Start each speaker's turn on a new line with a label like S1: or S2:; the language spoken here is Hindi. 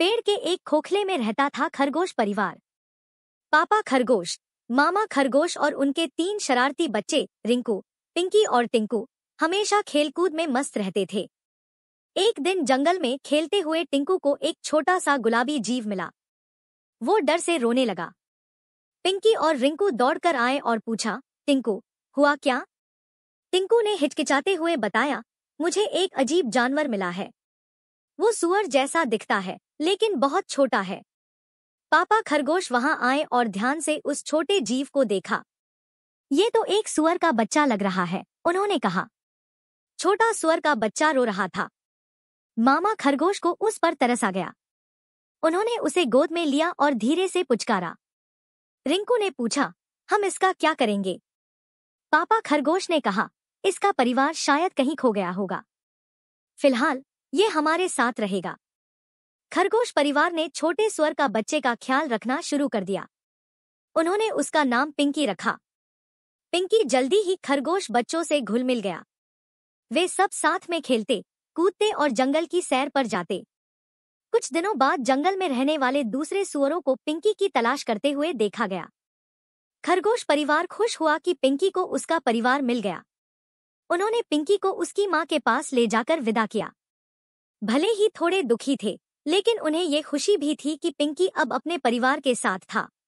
S1: पेड़ के एक खोखले में रहता था खरगोश परिवार पापा खरगोश मामा खरगोश और उनके तीन शरारती बच्चे रिंकू पिंकी और टिंकू हमेशा खेलकूद में मस्त रहते थे एक दिन जंगल में खेलते हुए टिंकू को एक छोटा सा गुलाबी जीव मिला वो डर से रोने लगा पिंकी और रिंकू दौड़कर आए और पूछा टिंकू हुआ क्या टिंकू ने हिचकिचाते हुए बताया मुझे एक अजीब जानवर मिला है वो सुअर जैसा दिखता है लेकिन बहुत छोटा है पापा खरगोश वहां आए और ध्यान से उस छोटे जीव को देखा ये तो एक सुअर का बच्चा लग रहा है उन्होंने कहा छोटा सुअर का बच्चा रो रहा था मामा खरगोश को उस पर तरस आ गया उन्होंने उसे गोद में लिया और धीरे से पुचकारा रिंकू ने पूछा हम इसका क्या करेंगे पापा खरगोश ने कहा इसका परिवार शायद कहीं खो गया होगा फिलहाल ये हमारे साथ रहेगा खरगोश परिवार ने छोटे स्वर का बच्चे का ख्याल रखना शुरू कर दिया उन्होंने उसका नाम पिंकी रखा पिंकी जल्दी ही खरगोश बच्चों से घुल मिल गया वे सब साथ में खेलते कूदते और जंगल की सैर पर जाते कुछ दिनों बाद जंगल में रहने वाले दूसरे सुअरों को पिंकी की तलाश करते हुए देखा गया खरगोश परिवार खुश हुआ कि पिंकी को उसका परिवार मिल गया उन्होंने पिंकी को उसकी माँ के पास ले जाकर विदा किया भले ही थोड़े दुखी थे लेकिन उन्हें ये खुशी भी थी कि पिंकी अब अपने परिवार के साथ था